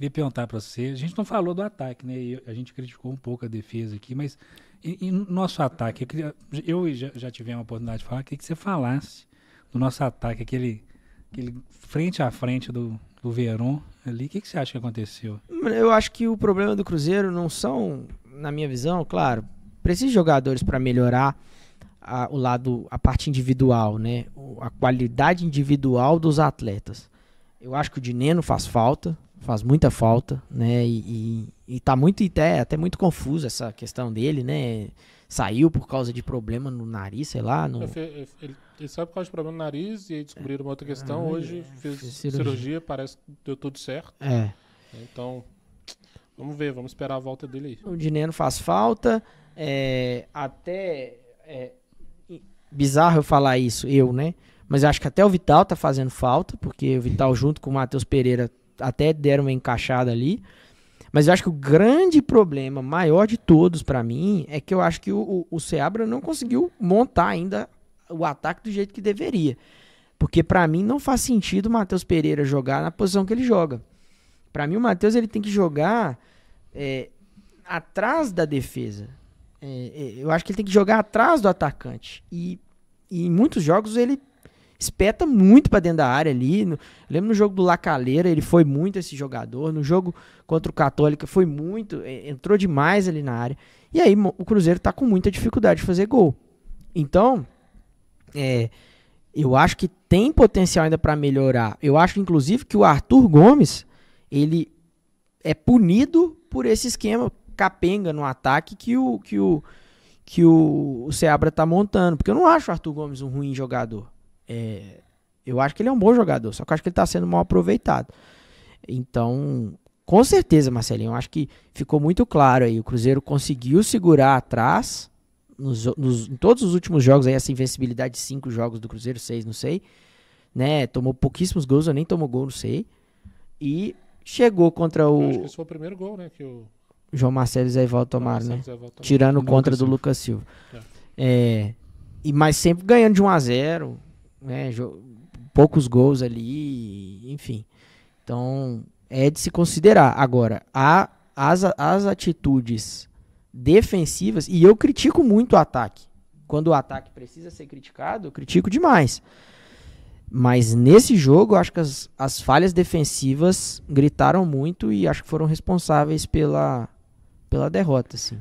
Queria perguntar para você, a gente não falou do ataque, né? a gente criticou um pouco a defesa aqui, mas e, e nosso ataque, eu, queria, eu já, já, tive uma oportunidade de falar, queria que você falasse do nosso ataque, aquele, aquele frente a frente do, do Verón ali, o que, que você acha que aconteceu? Eu acho que o problema do Cruzeiro não são, na minha visão, claro, precisa de jogadores para melhorar a, o lado, a parte individual, né? A qualidade individual dos atletas. Eu acho que o Dineno faz falta, faz muita falta, né? E, e, e tá muito até, até muito confuso essa questão dele, né? Saiu por causa de problema no nariz, sei lá. No... Ele, ele, ele saiu por causa de problema no nariz e aí descobriram uma outra questão. Ah, Hoje é, fez cirurgia. cirurgia. parece que deu tudo certo. É. Então, vamos ver, vamos esperar a volta dele aí. O Dineno faz falta. É, até. É, bizarro eu falar isso, eu, né? Mas acho que até o Vital tá fazendo falta, porque o Vital, junto com o Matheus Pereira, até deram uma encaixada ali. Mas eu acho que o grande problema, maior de todos para mim, é que eu acho que o, Seabra não conseguiu montar ainda o ataque do jeito que deveria. Porque para mim não faz sentido o Matheus Pereira jogar na posição que ele joga. Para mim o Matheus ele tem que jogar é, atrás da defesa. É, é, eu acho que ele tem que jogar atrás do atacante. E, e em muitos jogos ele espeta muito para dentro da área ali. No, lembro no jogo do Lacaleira, ele foi muito esse jogador. No jogo contra o Católica, foi muito, entrou demais ali na área. E aí o Cruzeiro tá com muita dificuldade de fazer gol. Então, é, eu acho que tem potencial ainda para melhorar. Eu acho, inclusive, que o Arthur Gomes, ele é punido por esse esquema capenga no ataque que o que o que o, o Seabra tá montando, porque eu não acho o Arthur Gomes um ruim jogador. É, eu acho que ele é um bom jogador, só que eu acho que ele está sendo mal aproveitado. Então, com certeza, Marcelinho, eu acho que ficou muito claro aí. O Cruzeiro conseguiu segurar atrás nos, nos em todos os últimos jogos, aí, essa invencibilidade de cinco jogos do Cruzeiro, seis, não sei. Né? Tomou pouquíssimos gols, eu nem tomou gol, não sei. E chegou contra o. Eu acho que esse foi o primeiro gol, né? Que o... João Marcelo e Zé Ivaldo tomaram, né? Tomar. Tirando contra do Lucas Silva. É. é. e, mas sempre ganhando de 1 a 0 né, poucos gols ali, enfim. Então, é de se considerar. Agora, a as, as atitudes defensivas, e eu critico muito o ataque. Quando o ataque precisa ser criticado, eu critico demais. Mas nesse jogo, eu acho que as, as falhas defensivas gritaram muito e acho que foram responsáveis pela, pela derrota, assim.